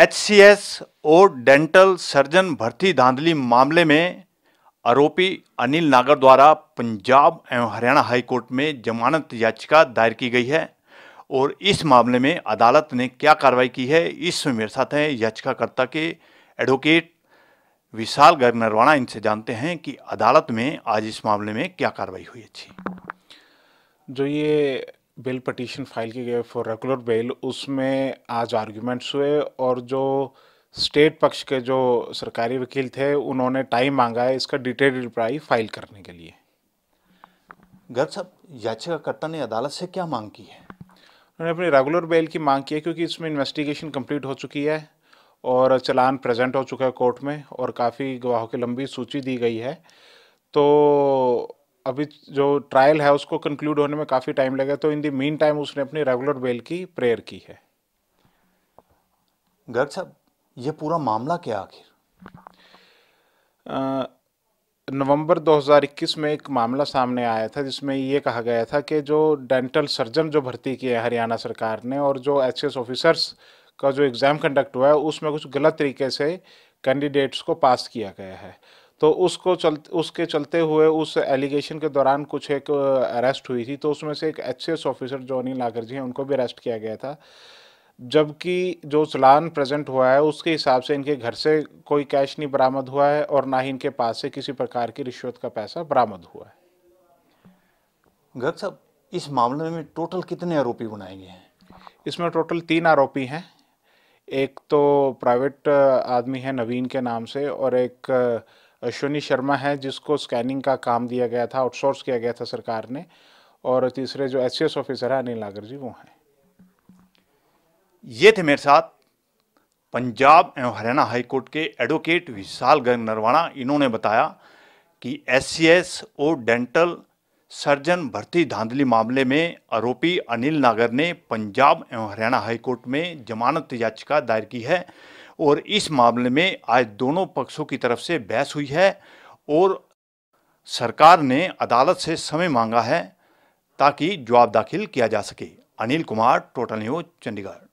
H और dental surgeon भर्ती धांधली मामले में आरोपी अनिल नागर द्वारा पंजाब एवं हरियाणा हाईकोर्ट में जमानत याचिका दायर की गई है और इस मामले में अदालत ने क्या कार्रवाई की है इसमें मेरे साथ हैं याचिकाकर्ता के एडवोकेट विशाल गर्ग नरवाणा इनसे जानते हैं कि अदालत में आज इस मामले में क्या कार्रवाई हुई अच्छी जो ये बेल पटिशन फाइल की गई फॉर रेगुलर बेल उसमें आज आर्ग्यूमेंट्स हुए और जो स्टेट पक्ष के जो सरकारी वकील थे उन्होंने टाइम मांगा है इसका डिटेल रिप्लाई फाइल करने के लिए गर्ग साहब याचिकाकर्ता ने अदालत से क्या मांग की है उन्होंने अपनी रेगुलर बेल की मांग की है क्योंकि इसमें इन्वेस्टिगेशन कंप्लीट हो चुकी है और चलान प्रेजेंट हो चुका है कोर्ट में और काफ़ी गवाहों की लंबी सूची दी गई है तो अभी जो ट्रायल है उसको कंक्लूड होने में काफ़ी टाइम लगा तो इन द मीन टाइम उसने अपनी रेगुलर बेल की प्रेयर की है गर्ग साहब ये पूरा मामला क्या आखिर नवंबर 2021 में एक मामला सामने आया था जिसमें ये कहा गया था कि जो डेंटल सर्जन जो भर्ती किए हैं हरियाणा सरकार ने और जो एच ऑफिसर्स का जो एग्ज़ाम कंडक्ट हुआ है उसमें कुछ गलत तरीके से कैंडिडेट्स को पास किया गया है तो उसको चल उसके चलते हुए उस एलिगेशन के दौरान कुछ एक अरेस्ट हुई थी तो उसमें से एक एच ऑफिसर जॉनी लाकर जी हैं उनको भी अरेस्ट किया गया था जबकि जो चलान प्रेजेंट हुआ है उसके हिसाब से इनके घर से कोई कैश नहीं बरामद हुआ है और ना ही इनके पास से किसी प्रकार की रिश्वत का पैसा बरामद हुआ है गर्ग साहब इस मामले में टोटल कितने आरोपी बनाए गए हैं इसमें टोटल तीन आरोपी हैं एक तो प्राइवेट आदमी है नवीन के नाम से और एक अश्विनी शर्मा है जिसको स्कैनिंग का काम दिया गया था आउटसोर्स किया गया था सरकार ने और तीसरे जो एस ऑफिसर है अनिल नागर जी वो हैं ये थे मेरे साथ पंजाब एवं हरियाणा हाईकोर्ट के एडवोकेट विशाल गर्ग नरवाणा इन्होंने बताया कि एस और डेंटल सर्जन भर्ती धांधली मामले में आरोपी अनिल नागर ने पंजाब एवं हरियाणा हाईकोर्ट में जमानत याचिका दायर की है और इस मामले में आज दोनों पक्षों की तरफ से बहस हुई है और सरकार ने अदालत से समय मांगा है ताकि जवाब दाखिल किया जा सके अनिल कुमार टोटल न्यूज चंडीगढ़